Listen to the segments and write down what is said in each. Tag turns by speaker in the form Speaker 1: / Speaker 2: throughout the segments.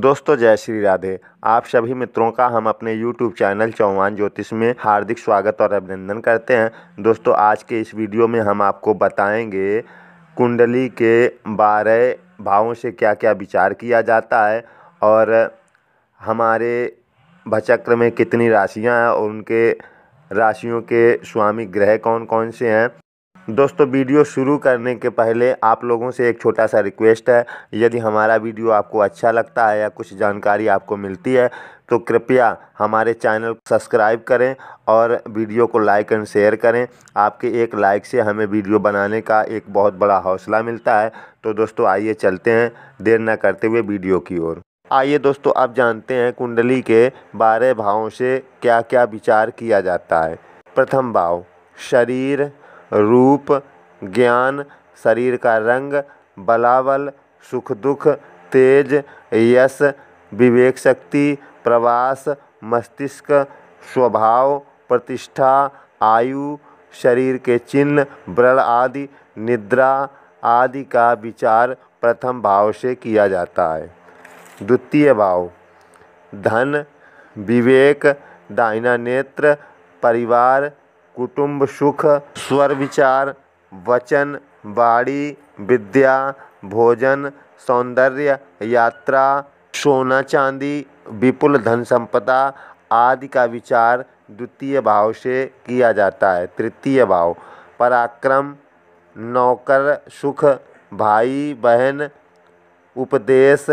Speaker 1: दोस्तों जय श्री राधे आप सभी मित्रों का हम अपने YouTube चैनल चौहान ज्योतिष में हार्दिक स्वागत और अभिनंदन करते हैं दोस्तों आज के इस वीडियो में हम आपको बताएंगे कुंडली के बारह भावों से क्या क्या विचार किया जाता है और हमारे भचक्र में कितनी राशियां हैं और उनके राशियों के स्वामी ग्रह कौन कौन से हैं दोस्तों वीडियो शुरू करने के पहले आप लोगों से एक छोटा सा रिक्वेस्ट है यदि हमारा वीडियो आपको अच्छा लगता है या कुछ जानकारी आपको मिलती है तो कृपया हमारे चैनल को सब्सक्राइब करें और वीडियो को लाइक एंड शेयर करें आपके एक लाइक से हमें वीडियो बनाने का एक बहुत बड़ा हौसला मिलता है तो दोस्तों आइए चलते हैं देर न करते हुए वीडियो की ओर आइए दोस्तों आप जानते हैं कुंडली के बारह भावों से क्या क्या विचार किया जाता है प्रथम भाव शरीर रूप ज्ञान शरीर का रंग बलावल सुख दुख तेज यश विवेक शक्ति प्रवास मस्तिष्क स्वभाव प्रतिष्ठा आयु शरीर के चिन्ह व्रण आदि निद्रा आदि का विचार प्रथम भाव से किया जाता है द्वितीय भाव धन विवेक दाहिना नेत्र परिवार कुटुंब सुख स्वर विचार वचन वाणी विद्या भोजन सौंदर्य यात्रा सोना चांदी विपुल धन संपदा आदि का विचार द्वितीय भाव से किया जाता है तृतीय भाव पराक्रम नौकर सुख भाई बहन उपदेश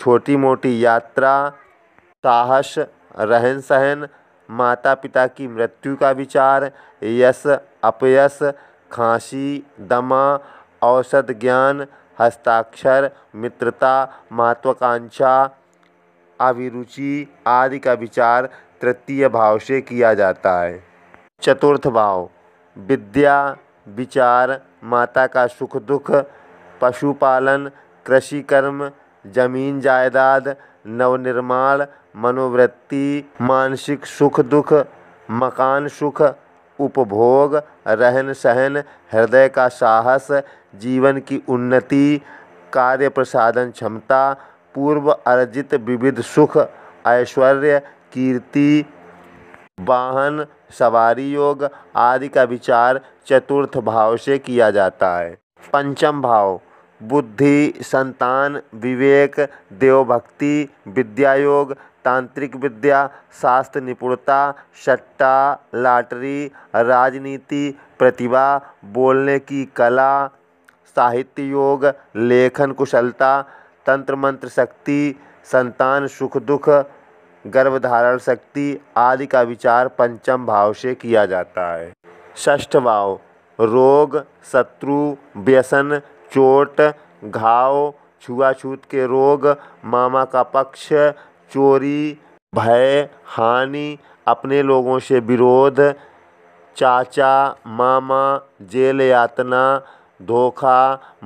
Speaker 1: छोटी मोटी यात्रा साहस रहन सहन माता पिता की मृत्यु का विचार यश अपयश खांसी दमा औसत ज्ञान हस्ताक्षर मित्रता महत्वाकांक्षा अभिरुचि आदि का विचार तृतीय भाव से किया जाता है चतुर्थ भाव विद्या विचार माता का सुख दुख पशुपालन कृषि कर्म जमीन जायदाद नवनिर्माण मनोवृत्ति मानसिक सुख दुख मकान सुख उपभोग रहन सहन हृदय का साहस जीवन की उन्नति कार्य प्रसादन क्षमता पूर्व अर्जित विविध सुख ऐश्वर्य कीर्ति वाहन सवारी योग आदि का विचार चतुर्थ भाव से किया जाता है पंचम भाव बुद्धि संतान विवेक देवभक्ति विद्यायोग तांत्रिक विद्या शास्त्र निपुणता सट्टा लाटरी राजनीति प्रतिभा बोलने की कला साहित्य योग लेखन कुशलता तंत्र मंत्र शक्ति संतान सुख दुख गर्भधारण शक्ति आदि का विचार पंचम भाव से किया जाता है षष्ठ भाव रोग शत्रु व्यसन चोट घाव छुआछूत के रोग मामा का पक्ष चोरी भय हानि अपने लोगों से विरोध चाचा मामा जेल यातना धोखा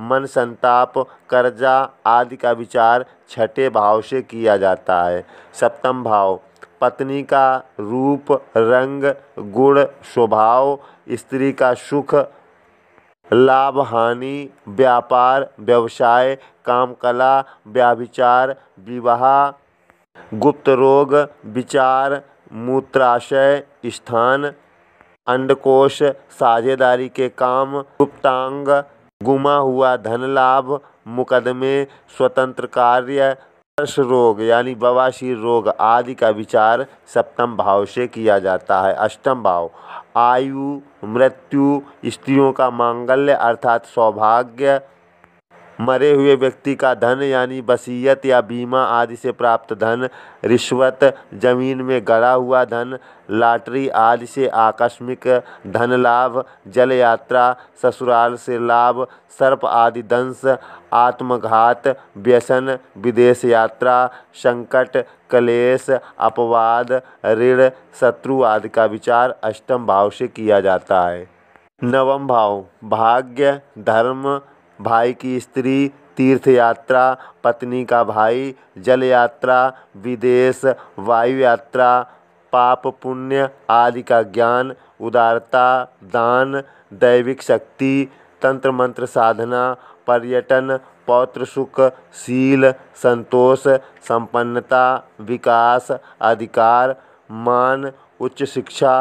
Speaker 1: मन संताप कर्जा आदि का विचार छठे भाव से किया जाता है सप्तम भाव पत्नी का रूप रंग गुण स्वभाव स्त्री का सुख लाभ हानि व्यापार व्यवसाय कामकला व्याभिचार विवाह गुप्त रोग विचार मूत्राशय स्थान अंडकोश साझेदारी के काम गुप्तांग गुमा हुआ धन लाभ मुकदमे स्वतंत्र कार्य स्पर्श रोग यानी बवासीर रोग आदि का विचार सप्तम भाव से किया जाता है अष्टम भाव आयु मृत्यु स्त्रियों का मांगल्य अर्थात सौभाग्य मरे हुए व्यक्ति का धन यानी वसीयत या बीमा आदि से प्राप्त धन रिश्वत जमीन में गड़ा हुआ धन लॉटरी आदि से आकस्मिक धन लाभ जल यात्रा ससुराल से लाभ सर्प आदि दंश आत्मघात व्यसन विदेश यात्रा संकट कलेश अपवाद ऋण शत्रु आदि का विचार अष्टम भाव से किया जाता है नवम भाव भाग्य धर्म भाई की स्त्री तीर्थ यात्रा पत्नी का भाई जल यात्रा विदेश वायु यात्रा पाप पुण्य आदि का ज्ञान उदारता दान दैविक शक्ति तंत्र मंत्र साधना पर्यटन पौत्र सुख शील संतोष संपन्नता विकास अधिकार मान उच्च शिक्षा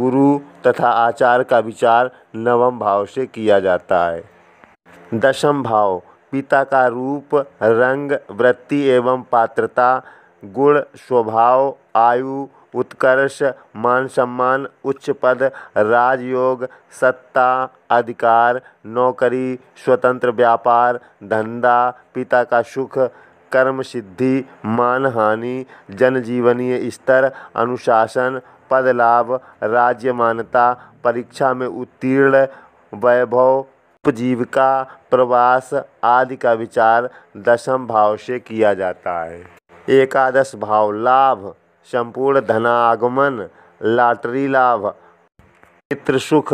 Speaker 1: गुरु तथा आचार का विचार नवम भाव से किया जाता है दशम भाव पिता का रूप रंग वृत्ति एवं पात्रता गुण स्वभाव आयु उत्कर्ष मान सम्मान उच्च पद राजयोग सत्ता अधिकार नौकरी स्वतंत्र व्यापार धंधा पिता का सुख कर्म सिद्धि मान हानि जनजीवनीय स्तर अनुशासन पद लाभ राज्य मान्यता परीक्षा में उत्तीर्ण वैभव उपजीविका प्रवास आदि का विचार दशम भाव से किया जाता है एकादश भाव लाभ संपूर्ण धनागमन लॉटरी लाभ पित्र सुख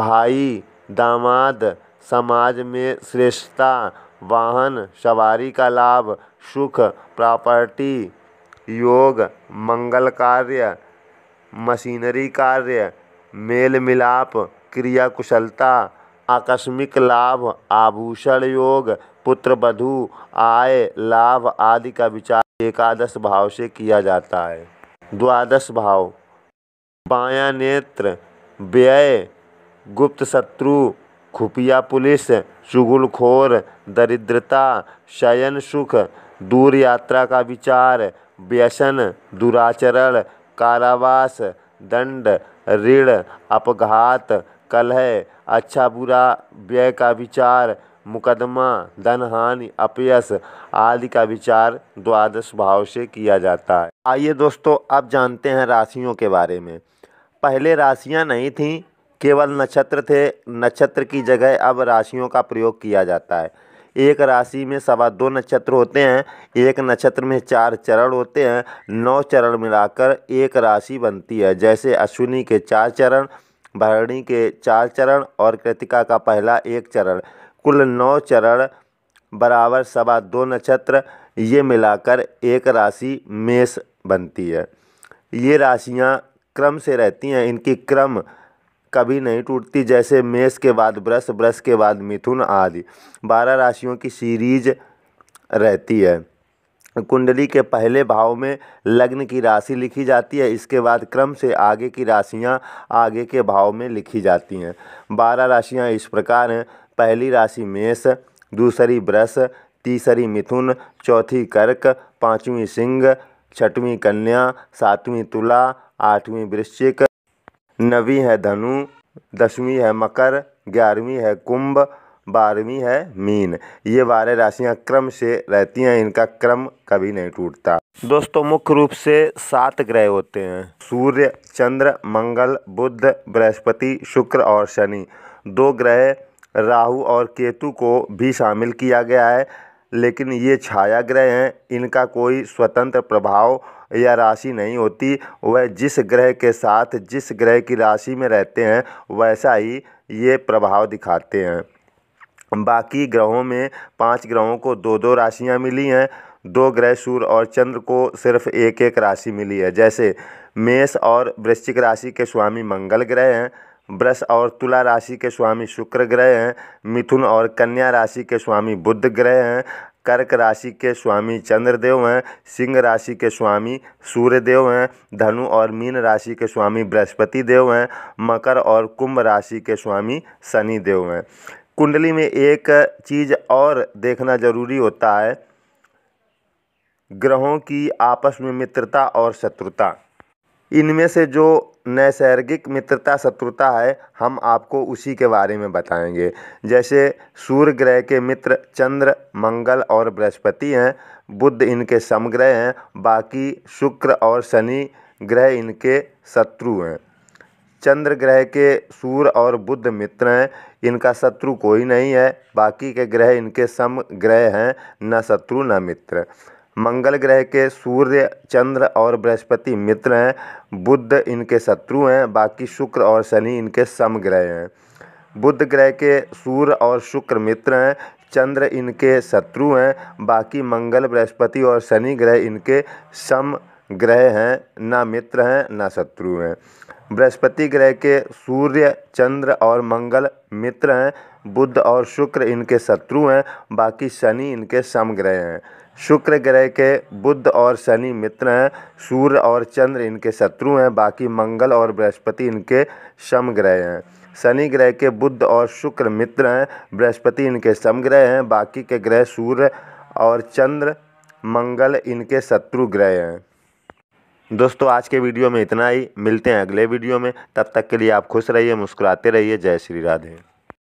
Speaker 1: भाई दामाद समाज में श्रेष्ठता वाहन सवारी का लाभ सुख प्रॉपर्टी योग मंगल कार्य मशीनरी कार्य मेल मिलाप क्रिया कुशलता आकस्मिक लाभ, आभूषण योग, पुत्र बधु आय लाभ आदि का विचार एकादश भाव से किया जाता है द्वादश भाव बाया नेत्र व्यय गुप्त शत्रु खुफिया पुलिस चुगुलखोर दरिद्रता शयन सुख दूर यात्रा का विचार व्यसन दुराचरण कारावास दंड ऋण अपघात कल है अच्छा बुरा व्यय का विचार मुकदमा धन हानि अपयस आदि का विचार द्वादश भाव से किया जाता है आइए दोस्तों अब जानते हैं राशियों के बारे में पहले राशियां नहीं थीं केवल नक्षत्र थे नक्षत्र की जगह अब राशियों का प्रयोग किया जाता है एक राशि में सवा दो नक्षत्र होते हैं एक नक्षत्र में चार चरण होते हैं नौ चरण मिलाकर एक राशि बनती है जैसे अश्विनी के चार चरण भरणी के चार चरण और कृतिका का पहला एक चरण कुल नौ चरण बराबर सवा दो नक्षत्र ये मिलाकर एक राशि मेष बनती है ये राशियाँ क्रम से रहती हैं इनकी क्रम कभी नहीं टूटती जैसे मेष के बाद ब्रस ब्रस के बाद मिथुन आदि बारह राशियों की सीरीज रहती है कुंडली के पहले भाव में लग्न की राशि लिखी जाती है इसके बाद क्रम से आगे की राशियां आगे के भाव में लिखी जाती हैं बारह राशियां इस प्रकार हैं पहली राशि मेष दूसरी ब्रस तीसरी मिथुन चौथी कर्क पाँचवीं सिंह छठवीं कन्या सातवीं तुला आठवीं वृश्चिक नवी है धनु दसवीं है मकर ग्यारहवीं है कुंभ बारहवीं है मीन ये बारह राशियाँ क्रम से रहती हैं इनका क्रम कभी नहीं टूटता दोस्तों मुख्य रूप से सात ग्रह होते हैं सूर्य चंद्र मंगल बुध बृहस्पति शुक्र और शनि दो ग्रह राहु और केतु को भी शामिल किया गया है लेकिन ये छाया ग्रह हैं इनका कोई स्वतंत्र प्रभाव या राशि नहीं होती वह जिस ग्रह के साथ जिस ग्रह की राशि में रहते हैं वैसा ही ये प्रभाव दिखाते हैं बाकी ग्रहों में पाँच ग्रहों को दो दो राशियाँ मिली हैं दो ग्रह सूर्य और चंद्र को सिर्फ एक एक राशि मिली है जैसे मेष और वृश्चिक राशि के स्वामी मंगल ग्रह हैं वृष और तुला राशि के स्वामी शुक्र ग्रह हैं मिथुन और कन्या राशि के स्वामी बुद्ध ग्रह हैं कर्क राशि के स्वामी चंद्रदेव हैं सिंह राशि के स्वामी सूर्यदेव हैं धनु और मीन राशि के स्वामी बृहस्पति देव हैं मकर और कुंभ राशि के स्वामी शनि देव हैं कुंडली में एक चीज़ और देखना ज़रूरी होता है ग्रहों की आपस में मित्रता और शत्रुता इनमें से जो नैसर्गिक मित्रता शत्रुता है हम आपको उसी के बारे में बताएंगे जैसे सूर्य ग्रह के मित्र चंद्र मंगल और बृहस्पति हैं बुध इनके समग्रह हैं बाकी शुक्र और शनि ग्रह इनके शत्रु हैं चंद्र ग्रह के सूर्य और बुद्ध मित्र हैं इनका शत्रु कोई नहीं है बाकी के ग्रह इनके सम ग्रह हैं न शत्रु न मित्र मंगल ग्रह के सूर्य चंद्र और बृहस्पति मित्र हैं बुद्ध इनके शत्रु हैं बाकी शुक्र और शनि इनके सम ग्रह हैं बुद्ध ग्रह के सूर्य और शुक्र मित्र हैं चंद्र इनके शत्रु हैं बाकी मंगल बृहस्पति और शनि ग्रह इनके सम ग्रह हैं ना मित्र हैं ना शत्रु हैं बृहस्पति ग्रह के सूर्य चंद्र और मंगल मित्र हैं बुध और शुक्र इनके शत्रु हैं बाकी शनि इनके समग्रह हैं शुक्र ग्रह के बुध और शनि मित्र हैं सूर्य और चंद्र इनके शत्रु हैं बाकी मंगल और बृहस्पति इनके समग्रह हैं शनि ग्रह के बुध और शुक्र मित्र हैं बृहस्पति इनके समग्रह हैं बाकी के ग्रह सूर्य और चंद्र मंगल इनके शत्रु ग्रह हैं दोस्तों आज के वीडियो में इतना ही मिलते हैं अगले वीडियो में तब तक के लिए आप खुश रहिए मुस्कुराते रहिए जय श्री राधे